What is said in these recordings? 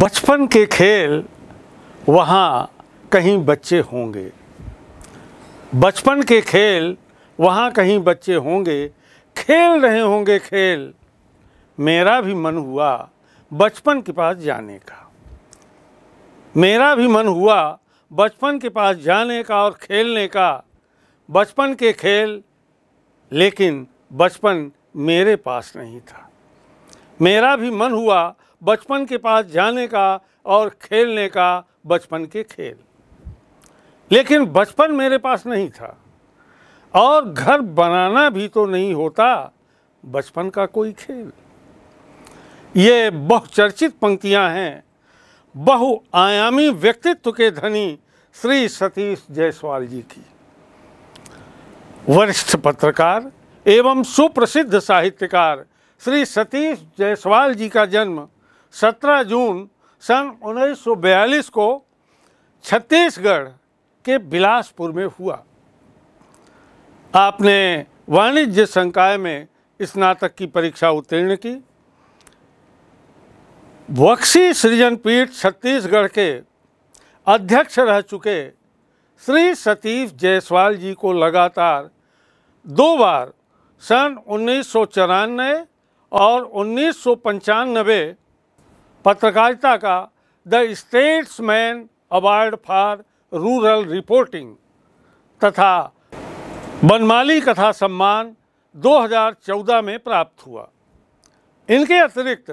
बचपन के खेल वहाँ कहीं बच्चे होंगे बचपन के खेल वहाँ कहीं बच्चे होंगे खेल रहे होंगे खेल मेरा भी मन हुआ बचपन के पास जाने का मेरा भी मन हुआ बचपन के पास जाने का और खेलने का बचपन के खेल लेकिन बचपन मेरे पास नहीं था मेरा भी मन हुआ बचपन के पास जाने का और खेलने का बचपन के खेल लेकिन बचपन मेरे पास नहीं था और घर बनाना भी तो नहीं होता बचपन का कोई खेल ये बहुचर्चित पंक्तियां हैं बहुआयामी व्यक्तित्व के धनी श्री सतीश जायसवाल जी की वरिष्ठ पत्रकार एवं सुप्रसिद्ध साहित्यकार श्री सतीश जायसवाल जी का जन्म 17 जून सन 1942 को छत्तीसगढ़ के बिलासपुर में हुआ आपने वाणिज्य संकाय में स्नातक की परीक्षा उत्तीर्ण की बक्सी सृजन पीठ छत्तीसगढ़ के अध्यक्ष रह चुके श्री सतीश जायसवाल जी को लगातार दो बार सन उन्नीस और उन्नीस पत्रकारिता का the Statesman award for rural reporting तथा बनमाली कथा सम्मान 2014 में प्राप्त हुआ इनके अतिरिक्त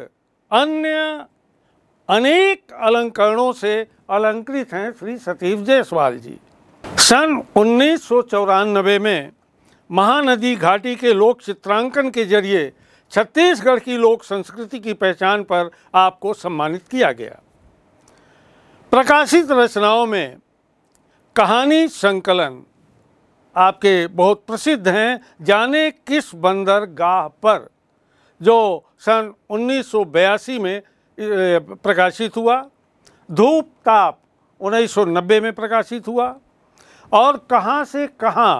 अन्य अनेक अलंकरणों से अलंकृत हैं श्री सतीश जायसवाल जी सन उन्नीस में महानदी घाटी के लोक चित्रांकन के जरिए छत्तीसगढ़ की लोक संस्कृति की पहचान पर आपको सम्मानित किया गया प्रकाशित रचनाओं में कहानी संकलन आपके बहुत प्रसिद्ध हैं जाने किस बंदर गाह पर जो सन 1982 में प्रकाशित हुआ धूप ताप 1990 में प्रकाशित हुआ और कहाँ से कहाँ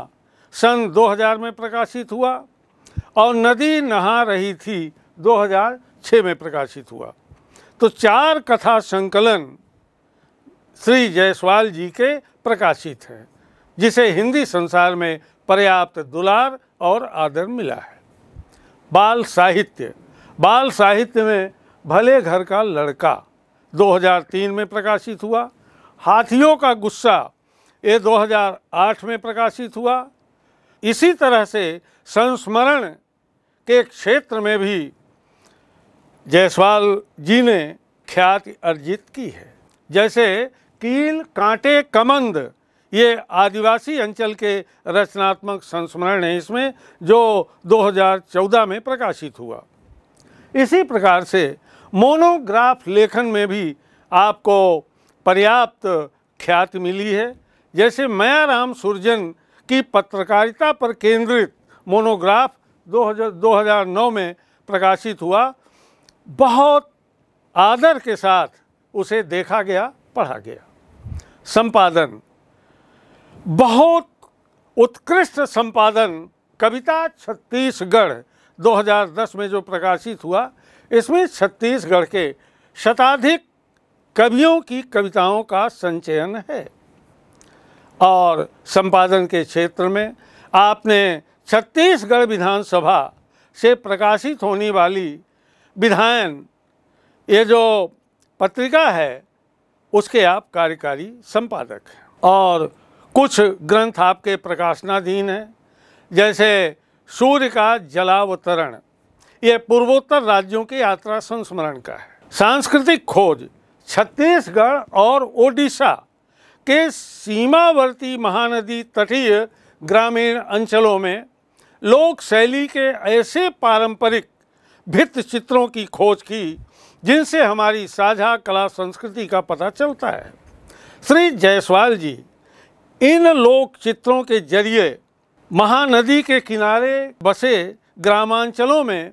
सन 2000 में प्रकाशित हुआ और नदी नहा रही थी 2006 में प्रकाशित हुआ तो चार कथा संकलन श्री जयसवाल जी के प्रकाशित हैं जिसे हिंदी संसार में पर्याप्त दुलार और आदर मिला है बाल साहित्य बाल साहित्य में भले घर का लड़का 2003 में प्रकाशित हुआ हाथियों का गुस्सा ये 2008 में प्रकाशित हुआ इसी तरह से संस्मरण के क्षेत्र में भी जयसवाल जी ने ख्याति अर्जित की है जैसे कील कांटे कमंद ये आदिवासी अंचल के रचनात्मक संस्मरण है इसमें जो 2014 में प्रकाशित हुआ इसी प्रकार से मोनोग्राफ लेखन में भी आपको पर्याप्त ख्याति मिली है जैसे मायाराम सुरजन कि पत्रकारिता पर केंद्रित मोनोग्राफ 2009 में प्रकाशित हुआ बहुत आदर के साथ उसे देखा गया पढ़ा गया संपादन बहुत उत्कृष्ट संपादन कविता छत्तीसगढ़ 2010 में जो प्रकाशित हुआ इसमें छत्तीसगढ़ के शताधिक कवियों की कविताओं का संचयन है और संपादन के क्षेत्र में आपने छत्तीसगढ़ विधानसभा से प्रकाशित होने वाली विधायन ये जो पत्रिका है उसके आप कार्यकारी संपादक हैं और कुछ ग्रंथ आपके प्रकाशनाधीन हैं जैसे सूर्य का जलावतरण ये पूर्वोत्तर राज्यों की यात्रा संस्मरण का है सांस्कृतिक खोज छत्तीसगढ़ और ओडिशा के सीमावर्ती महानदी तटीय ग्रामीण अंचलों में लोक शैली के ऐसे पारंपरिक भित्त चित्रों की खोज की जिनसे हमारी साझा कला संस्कृति का पता चलता है श्री जायसवाल जी इन लोक चित्रों के जरिए महानदी के किनारे बसे ग्रामांचलों में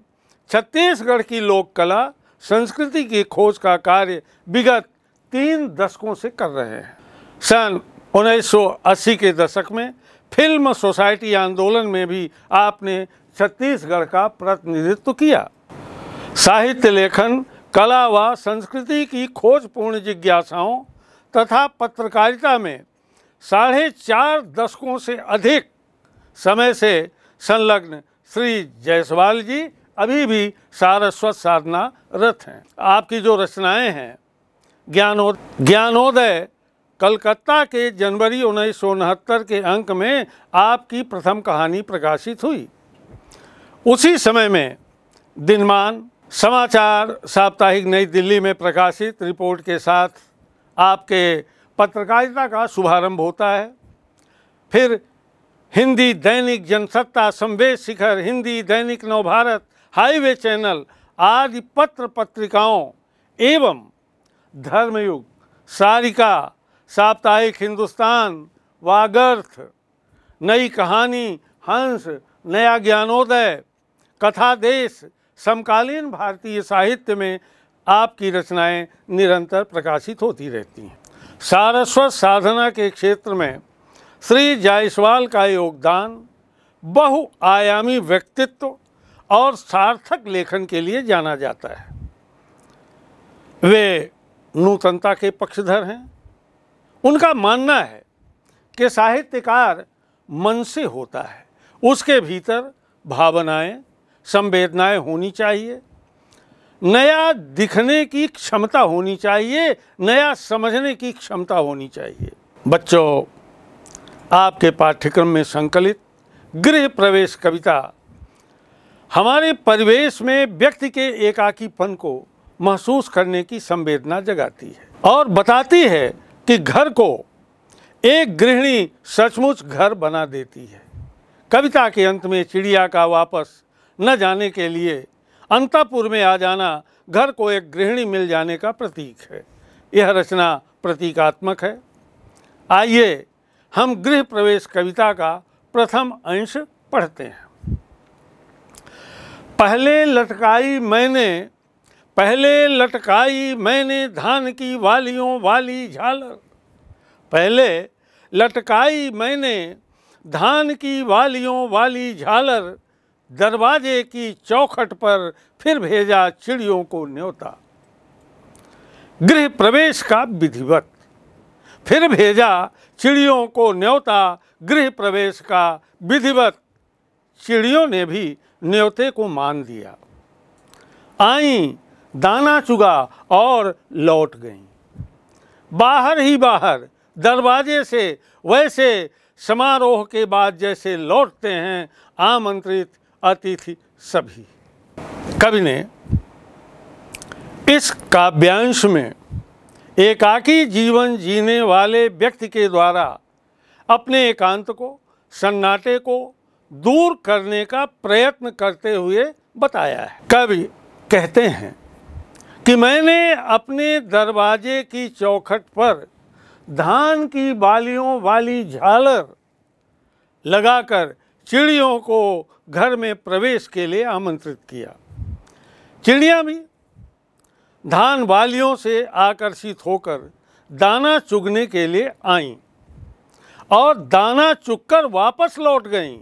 छत्तीसगढ़ की लोक कला संस्कृति की खोज का कार्य विगत तीन दशकों से कर रहे हैं सन 1980 के दशक में फिल्म सोसाइटी आंदोलन में भी आपने छत्तीसगढ़ का प्रतिनिधित्व किया साहित्य लेखन कला व संस्कृति की खोजपूर्ण जिज्ञासाओं तथा पत्रकारिता में साढ़े चार दशकों से अधिक समय से संलग्न श्री जायसवाल जी अभी भी सारस्वत साधना रत हैं आपकी जो रचनाएं हैं ज्ञानो ज्ञानोदय कलकत्ता के जनवरी उन्नीस के अंक में आपकी प्रथम कहानी प्रकाशित हुई उसी समय में दिनमान समाचार साप्ताहिक नई दिल्ली में प्रकाशित रिपोर्ट के साथ आपके पत्रकारिता का शुभारंभ होता है फिर हिंदी दैनिक जनसत्ता संवेद शिखर हिंदी दैनिक नवभारत हाईवे चैनल आदि पत्र पत्रिकाओं एवं धर्मयुग सारिका साप्ताहिक हिंदुस्तान वागर्थ नई कहानी हंस नया ज्ञानोदय कथा देश समकालीन भारतीय साहित्य में आपकी रचनाएं निरंतर प्रकाशित होती रहती हैं सारस्वत साधना के क्षेत्र में श्री जायसवाल का योगदान बहुआयामी व्यक्तित्व और सार्थक लेखन के लिए जाना जाता है वे नूतनता के पक्षधर हैं उनका मानना है कि साहित्यकार मन से होता है उसके भीतर भावनाएं संवेदनाएं होनी चाहिए नया दिखने की क्षमता होनी चाहिए नया समझने की क्षमता होनी चाहिए बच्चों आपके पाठ्यक्रम में संकलित गृह प्रवेश कविता हमारे परिवेश में व्यक्ति के एकाकीपन को महसूस करने की संवेदना जगाती है और बताती है कि घर को एक गृहिणी सचमुच घर बना देती है कविता के अंत में चिड़िया का वापस न जाने के लिए अंतापुर में आ जाना घर को एक गृहिणी मिल जाने का प्रतीक है यह रचना प्रतीकात्मक है आइए हम गृह प्रवेश कविता का प्रथम अंश पढ़ते हैं पहले लटकाई मैंने पहले लटकाई मैंने धान की वालियों वाली झालर पहले लटकाई मैंने धान की वालियों वाली झालर दरवाजे की चौखट पर फिर भेजा चिड़ियों को न्योता गृह प्रवेश का विधिवत फिर भेजा चिड़ियों को न्योता गृह प्रवेश का विधिवत चिड़ियों ने भी न्योते को मान दिया आई दाना चुगा और लौट गईं बाहर ही बाहर दरवाजे से वैसे समारोह के बाद जैसे लौटते हैं आमंत्रित अतिथि सभी कवि ने इस काव्यांश में एकाकी जीवन जीने वाले व्यक्ति के द्वारा अपने एकांत को सन्नाटे को दूर करने का प्रयत्न करते हुए बताया है कवि कहते हैं कि मैंने अपने दरवाजे की चौखट पर धान की बालियों वाली झालर लगाकर चिड़ियों को घर में प्रवेश के लिए आमंत्रित किया चिड़िया भी धान बालियों से आकर्षित होकर दाना चुगने के लिए आई और दाना चुगकर वापस लौट गईं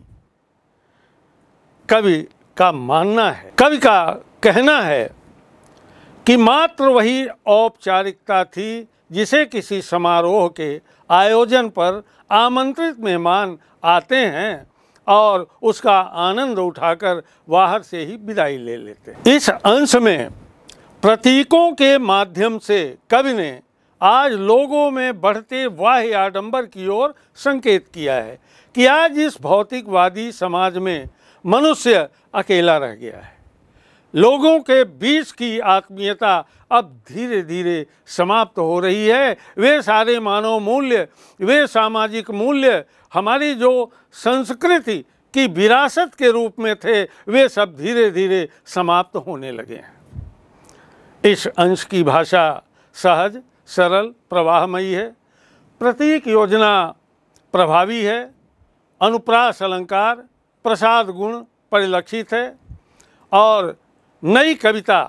कवि का मानना है कवि का कहना है कि मात्र वही औपचारिकता थी जिसे किसी समारोह के आयोजन पर आमंत्रित मेहमान आते हैं और उसका आनंद उठाकर बाहर से ही विदाई ले लेते हैं इस अंश में प्रतीकों के माध्यम से कवि ने आज लोगों में बढ़ते वाह आडंबर की ओर संकेत किया है कि आज इस भौतिकवादी समाज में मनुष्य अकेला रह गया है लोगों के बीच की आत्मीयता अब धीरे धीरे समाप्त हो रही है वे सारे मानव मूल्य वे सामाजिक मूल्य हमारी जो संस्कृति की विरासत के रूप में थे वे सब धीरे धीरे समाप्त होने लगे हैं इस अंश की भाषा सहज सरल प्रवाहमयी है प्रतीक योजना प्रभावी है अनुप्रास अलंकार प्रसाद गुण परिलक्षित है और नई कविता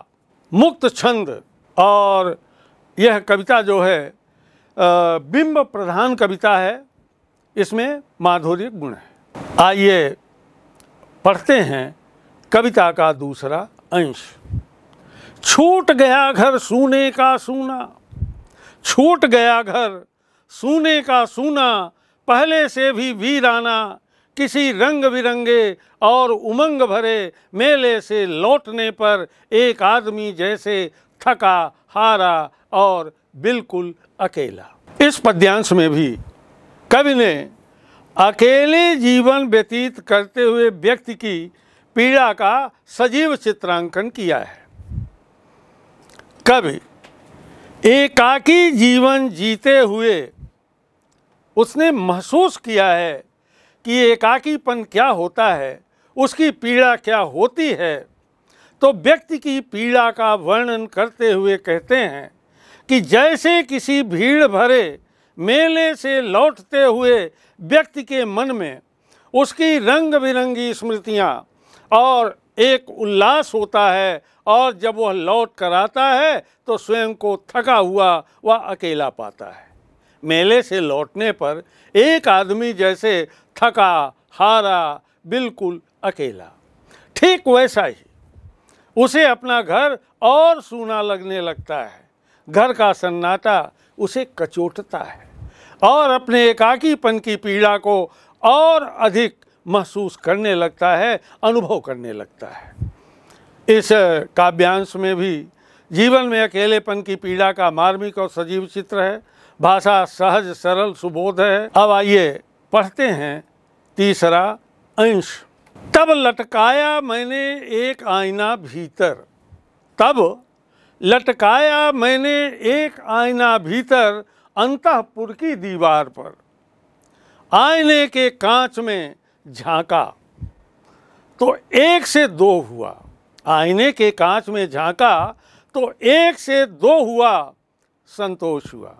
मुक्त छंद और यह कविता जो है बिंब प्रधान कविता है इसमें माधुर्य गुण है आइए पढ़ते हैं कविता का दूसरा अंश छूट गया घर सोने का सूना छूट गया घर सोने का सूना पहले से भी वीराना किसी रंग बिरंगे और उमंग भरे मेले से लौटने पर एक आदमी जैसे थका हारा और बिल्कुल अकेला इस पद्यांश में भी कवि ने अकेले जीवन व्यतीत करते हुए व्यक्ति की पीड़ा का सजीव चित्रांकन किया है कवि एकाकी जीवन जीते हुए उसने महसूस किया है कि एकाकीपन क्या होता है उसकी पीड़ा क्या होती है तो व्यक्ति की पीड़ा का वर्णन करते हुए कहते हैं कि जैसे किसी भीड़ भरे मेले से लौटते हुए व्यक्ति के मन में उसकी रंग बिरंगी स्मृतियाँ और एक उल्लास होता है और जब वह लौट कर आता है तो स्वयं को थका हुआ वह अकेला पाता है मेले से लौटने पर एक आदमी जैसे थका हारा बिल्कुल अकेला ठीक वैसा ही उसे अपना घर और सूना लगने लगता है घर का सन्नाटा उसे कचोटता है और अपने एकाकीपन की पीड़ा को और अधिक महसूस करने लगता है अनुभव करने लगता है इस काव्यांश में भी जीवन में अकेलेपन की पीड़ा का मार्मिक और सजीव चित्र है भाषा सहज सरल सुबोध है अब आइए पढ़ते हैं तीसरा अंश तब लटकाया मैंने एक आईना भीतर तब लटकाया मैंने एक आईना भीतर अंतपुर की दीवार पर आईने के कांच में झांका तो एक से दो हुआ आईने के कांच में झांका तो एक से दो हुआ संतोष हुआ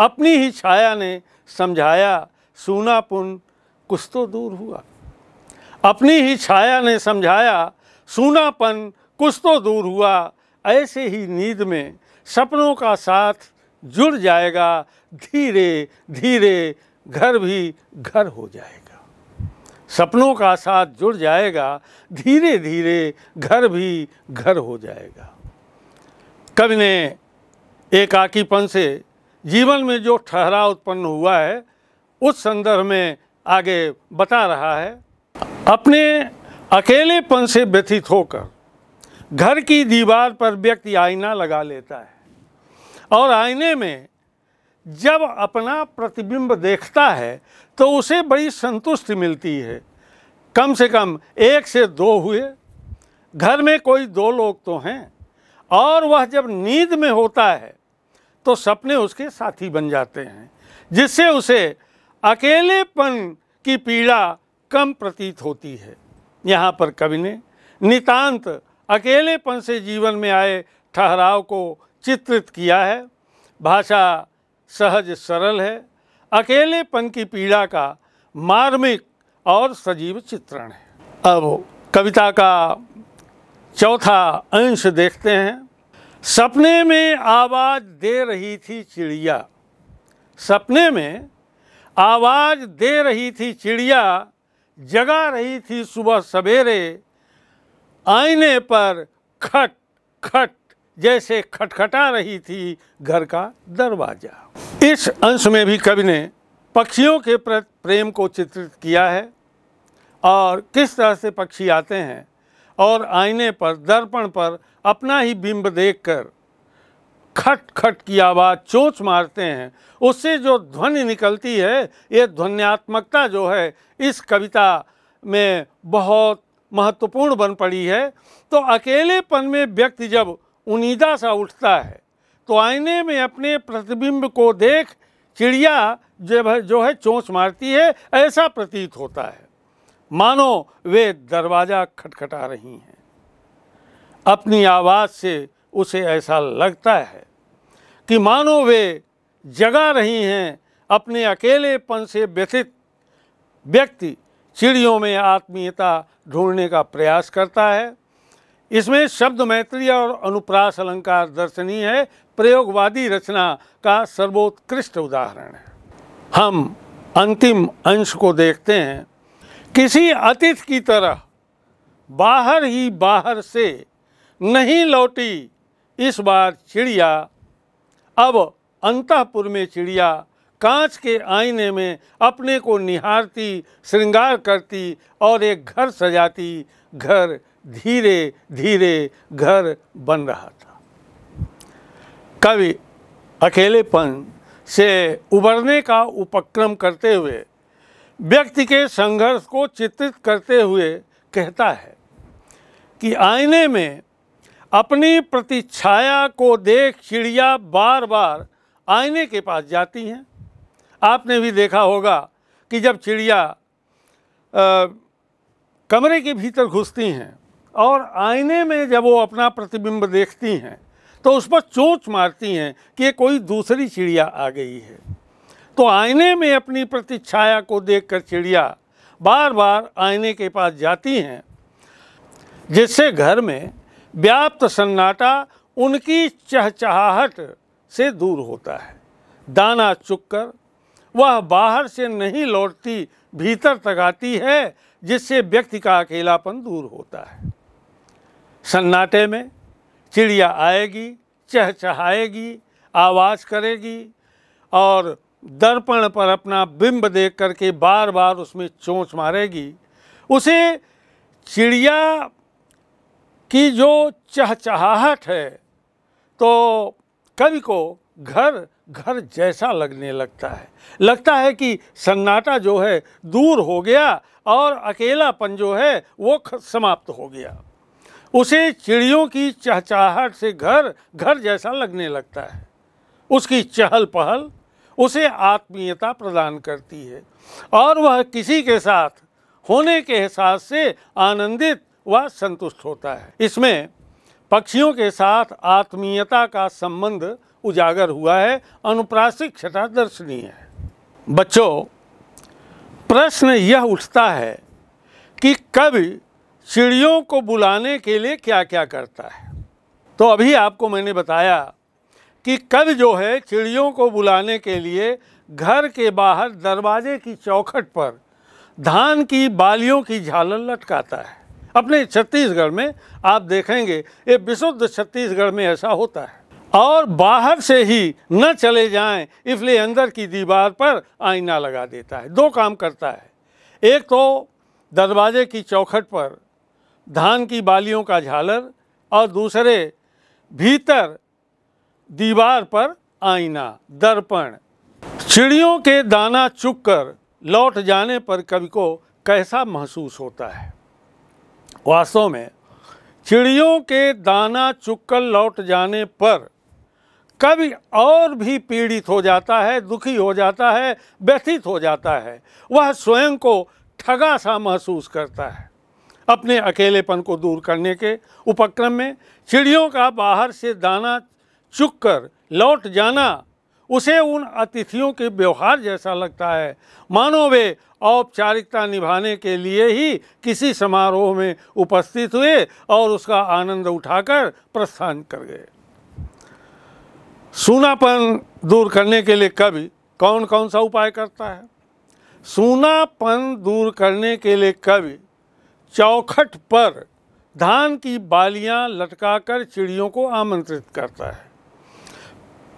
अपनी ही छाया ने समझाया सूनापुन कुछ तो दूर हुआ अपनी ही छाया ने समझाया सूनापन कुछ तो दूर हुआ ऐसे ही नींद में सपनों का साथ जुड़ जाएगा धीरे धीरे घर भी घर हो जाएगा सपनों का साथ जुड़ जाएगा धीरे धीरे घर भी घर हो जाएगा कवि ने एकाकीपन से जीवन में जो ठहराव उत्पन्न हुआ है उस संदर्भ में आगे बता रहा है अपने अकेलेपन से व्यथित होकर घर की दीवार पर व्यक्ति आईना लगा लेता है और आईने में जब अपना प्रतिबिंब देखता है तो उसे बड़ी संतुष्टि मिलती है कम से कम एक से दो हुए घर में कोई दो लोग तो हैं और वह जब नींद में होता है तो सपने उसके साथी बन जाते हैं जिससे उसे अकेलेपन की पीड़ा कम प्रतीत होती है यहाँ पर कवि ने नितांत अकेलेपन से जीवन में आए ठहराव को चित्रित किया है भाषा सहज सरल है अकेलेपन की पीड़ा का मार्मिक और सजीव चित्रण है अब कविता का चौथा अंश देखते हैं सपने में आवाज़ दे रही थी चिड़िया सपने में आवाज़ दे रही थी चिड़िया जगा रही थी सुबह सवेरे आईने पर खट खट जैसे खटखटा रही थी घर का दरवाज़ा इस अंश में भी कवि ने पक्षियों के प्रति प्रेम को चित्रित किया है और किस तरह से पक्षी आते हैं और आईने पर दर्पण पर अपना ही बिंब देखकर खट खट की आवाज़ चोच मारते हैं उससे जो ध्वनि निकलती है ये ध्वन्यात्मकता जो है इस कविता में बहुत महत्वपूर्ण बन पड़ी है तो अकेलेपन में व्यक्ति जब उनीदा सा उठता है तो आईने में अपने प्रतिबिंब को देख चिड़िया जो है चोंच मारती है ऐसा प्रतीत होता है मानो वे दरवाज़ा खटखटा रही हैं अपनी आवाज़ से उसे ऐसा लगता है कि मानो वे जगा रही हैं अपने अकेलेपन से व्यथित व्यक्ति चिड़ियों में आत्मीयता ढूंढने का प्रयास करता है इसमें शब्द मैत्री और अनुप्रास अलंकार दर्शनीय है प्रयोगवादी रचना का सर्वोत्कृष्ट उदाहरण है हम अंतिम अंश को देखते हैं किसी अतिथि की तरह बाहर ही बाहर से नहीं लौटी इस बार चिड़िया अब अंतपुर में चिड़िया कांच के आईने में अपने को निहारती श्रृंगार करती और एक घर सजाती घर धीरे धीरे घर बन रहा था कवि अकेलेपन से उबरने का उपक्रम करते हुए व्यक्ति के संघर्ष को चित्रित करते हुए कहता है कि आईने में अपनी प्रतिछाया को देख चिड़िया बार बार आईने के पास जाती हैं आपने भी देखा होगा कि जब चिड़िया कमरे के भीतर घुसती हैं और आईने में जब वो अपना प्रतिबिंब देखती हैं तो उस पर चोंच मारती हैं कि कोई दूसरी चिड़िया आ गई है तो आईने में अपनी प्रतिच्छाया को देखकर चिड़िया बार बार आईने के पास जाती हैं जिससे घर में व्याप्त सन्नाटा उनकी चहचहाहट से दूर होता है दाना चुककर वह बाहर से नहीं लौटती भीतर तक आती है जिससे व्यक्ति का अकेलापन दूर होता है सन्नाटे में चिड़िया आएगी चहचहाएगी आवाज़ करेगी और दर्पण पर अपना बिंब देख करके बार बार उसमें चोंच मारेगी उसे चिड़िया की जो चहचहाहट है तो कवि को घर घर जैसा लगने लगता है लगता है कि सन्नाटा जो है दूर हो गया और अकेलापन जो है वो समाप्त हो गया उसे चिड़ियों की चहचाहट से घर घर जैसा लगने लगता है उसकी चहल पहल उसे आत्मीयता प्रदान करती है और वह किसी के साथ होने के एहसास से आनंदित व संतुष्ट होता है इसमें पक्षियों के साथ आत्मीयता का संबंध उजागर हुआ है अनुप्रासिक क्षता दर्शनीय है बच्चों प्रश्न यह उठता है कि कवि चिड़ियों को बुलाने के लिए क्या क्या करता है तो अभी आपको मैंने बताया कि कल जो है चिड़ियों को बुलाने के लिए घर के बाहर दरवाजे की चौखट पर धान की बालियों की झालर लटकाता है अपने छत्तीसगढ़ में आप देखेंगे ये विशुद्ध छत्तीसगढ़ में ऐसा होता है और बाहर से ही न चले जाएं इसलिए अंदर की दीवार पर आईना लगा देता है दो काम करता है एक तो दरवाजे की चौखट पर धान की बालियों का झालर और दूसरे भीतर दीवार पर आईना दर्पण चिड़ियों के दाना कर लौट जाने पर कवि को कैसा महसूस होता है वास्तव में चिड़ियों के दाना कर लौट जाने पर कवि और भी पीड़ित हो जाता है दुखी हो जाता है व्यथित हो जाता है वह स्वयं को ठगा सा महसूस करता है अपने अकेलेपन को दूर करने के उपक्रम में चिड़ियों का बाहर से दाना चुक कर लौट जाना उसे उन अतिथियों के व्यवहार जैसा लगता है मानो वे औपचारिकता निभाने के लिए ही किसी समारोह में उपस्थित हुए और उसका आनंद उठाकर प्रस्थान कर गए सूनापन दूर करने के लिए कवि कौन कौन सा उपाय करता है सूनापन दूर करने के लिए कवि चौखट पर धान की बालियां लटकाकर चिड़ियों को आमंत्रित करता है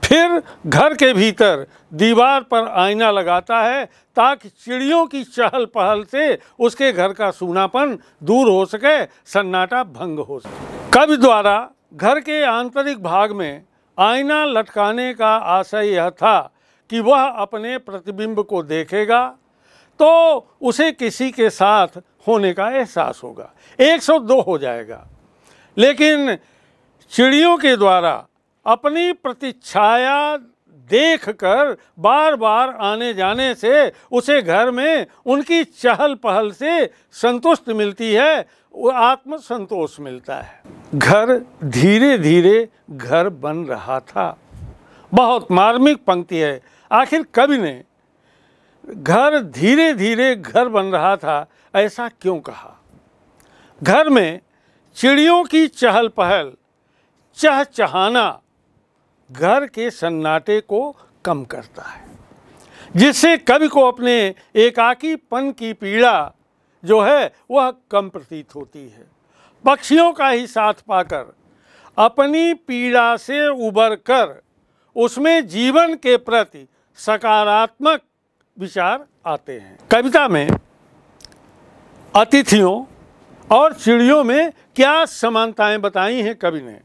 फिर घर के भीतर दीवार पर आईना लगाता है ताकि चिड़ियों की चहल पहल से उसके घर का सूनापन दूर हो सके सन्नाटा भंग हो सके कवि द्वारा घर के आंतरिक भाग में आईना लटकाने का आशय यह था कि वह अपने प्रतिबिंब को देखेगा तो उसे किसी के साथ होने का एहसास होगा 102 हो जाएगा लेकिन चिड़ियों के द्वारा अपनी प्रतीक्षाया देख कर बार बार आने जाने से उसे घर में उनकी चहल पहल से संतुष्ट मिलती है वो आत्मसंतोष मिलता है घर धीरे धीरे घर बन रहा था बहुत मार्मिक पंक्ति है आखिर कभी ने घर धीरे धीरे घर बन रहा था ऐसा क्यों कहा घर में चिड़ियों की चहल पहल चह चहाना घर के सन्नाटे को कम करता है जिससे कवि को अपने एकाकीपन की पीड़ा जो है वह कम प्रतीत होती है पक्षियों का ही साथ पाकर अपनी पीड़ा से उबर कर उसमें जीवन के प्रति सकारात्मक विचार आते हैं कविता में अतिथियों और चिड़ियों में क्या समानताएं बताई हैं कवि ने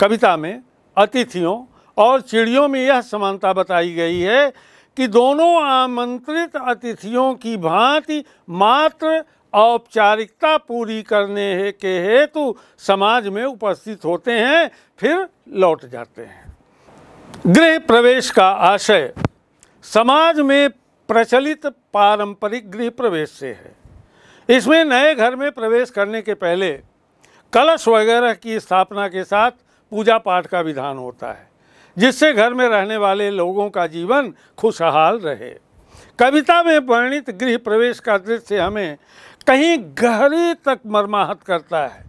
कविता में अतिथियों और चिड़ियों में यह समानता बताई गई है कि दोनों आमंत्रित अतिथियों की भांति मात्र औपचारिकता पूरी करने के हेतु समाज में उपस्थित होते हैं फिर लौट जाते हैं गृह प्रवेश का आशय समाज में प्रचलित पारंपरिक गृह प्रवेश से है इसमें नए घर में प्रवेश करने के पहले कलश वगैरह की स्थापना के साथ पूजा पाठ का विधान होता है जिससे घर में रहने वाले लोगों का जीवन खुशहाल रहे कविता में वर्णित गृह प्रवेश का दृश्य हमें कहीं गहरी तक मरमाहत करता है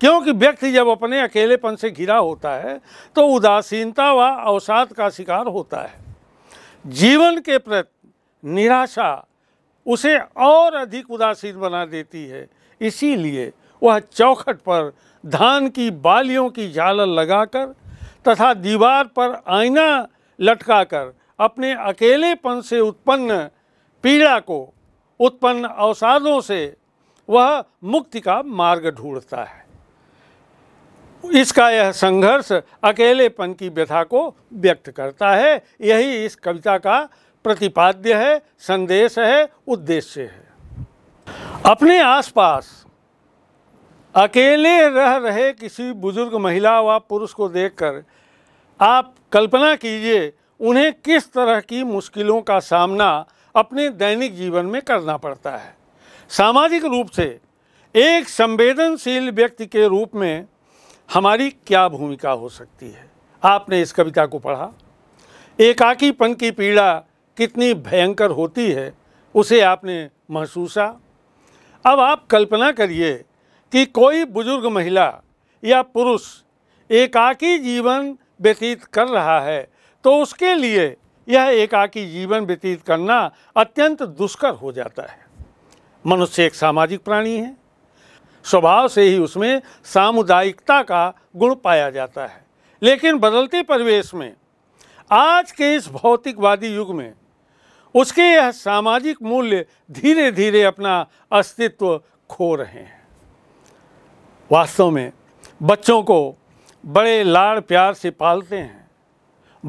क्योंकि व्यक्ति जब अपने अकेलेपन से घिरा होता है तो उदासीनता व अवसाद का शिकार होता है जीवन के प्रति निराशा उसे और अधिक उदासीन बना देती है इसीलिए वह चौखट पर धान की बालियों की झालर लगाकर तथा दीवार पर आईना लटकाकर अपने अकेलेपन से उत्पन्न पीड़ा को उत्पन्न अवसादों से वह मुक्ति का मार्ग ढूंढता है इसका यह संघर्ष अकेलेपन की व्यथा को व्यक्त करता है यही इस कविता का प्रतिपाद्य है संदेश है उद्देश्य है अपने आसपास अकेले रह रहे किसी बुजुर्ग महिला व पुरुष को देखकर आप कल्पना कीजिए उन्हें किस तरह की मुश्किलों का सामना अपने दैनिक जीवन में करना पड़ता है सामाजिक रूप से एक संवेदनशील व्यक्ति के रूप में हमारी क्या भूमिका हो सकती है आपने इस कविता को पढ़ा एकाकीपन की पीड़ा कितनी भयंकर होती है उसे आपने महसूसा अब आप कल्पना करिए कि कोई बुजुर्ग महिला या पुरुष एकाकी जीवन व्यतीत कर रहा है तो उसके लिए यह एकाकी जीवन व्यतीत करना अत्यंत दुष्कर हो जाता है मनुष्य एक सामाजिक प्राणी है स्वभाव से ही उसमें सामुदायिकता का गुण पाया जाता है लेकिन बदलते परिवेश में आज के इस भौतिकवादी युग में उसके यह सामाजिक मूल्य धीरे धीरे अपना अस्तित्व खो रहे हैं वास्तव में बच्चों को बड़े लाड़ प्यार से पालते हैं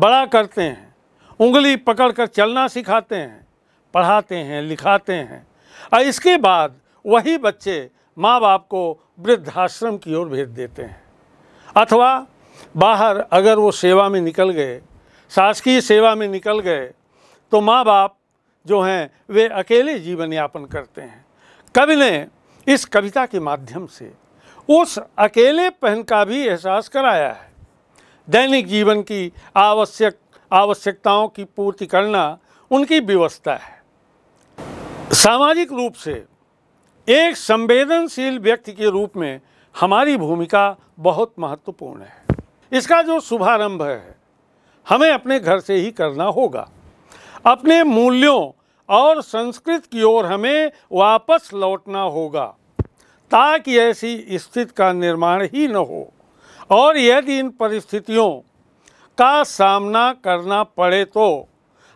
बड़ा करते हैं उंगली पकड़कर चलना सिखाते हैं पढ़ाते हैं लिखाते हैं और इसके बाद वही बच्चे माँ बाप को वृद्धाश्रम की ओर भेज देते हैं अथवा बाहर अगर वो सेवा में निकल गए शासकीय सेवा में निकल गए तो माँ बाप जो हैं वे अकेले जीवन यापन करते हैं कवि ने इस कविता के माध्यम से उस अकेलेपन का भी एहसास कराया है दैनिक जीवन की आवश्यक आवश्यकताओं की पूर्ति करना उनकी व्यवस्था है सामाजिक रूप से एक संवेदनशील व्यक्ति के रूप में हमारी भूमिका बहुत महत्वपूर्ण है इसका जो शुभारंभ है हमें अपने घर से ही करना होगा अपने मूल्यों और संस्कृत की ओर हमें वापस लौटना होगा ताकि ऐसी स्थिति का निर्माण ही न हो और यदि इन परिस्थितियों का सामना करना पड़े तो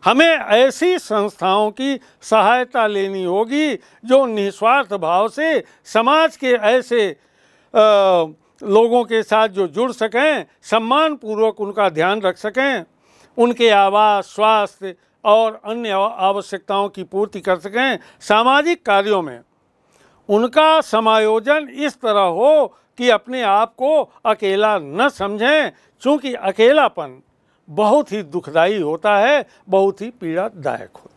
हमें ऐसी संस्थाओं की सहायता लेनी होगी जो निस्वार्थ भाव से समाज के ऐसे आ, लोगों के साथ जो जुड़ सकें सम्मानपूर्वक उनका ध्यान रख सकें उनके आवास स्वास्थ्य और अन्य आवश्यकताओं की पूर्ति कर सकें सामाजिक कार्यों में उनका समायोजन इस तरह हो कि अपने आप को अकेला न समझें चूंकि अकेलापन बहुत ही दुखदाई होता है बहुत ही पीड़ादायक होता है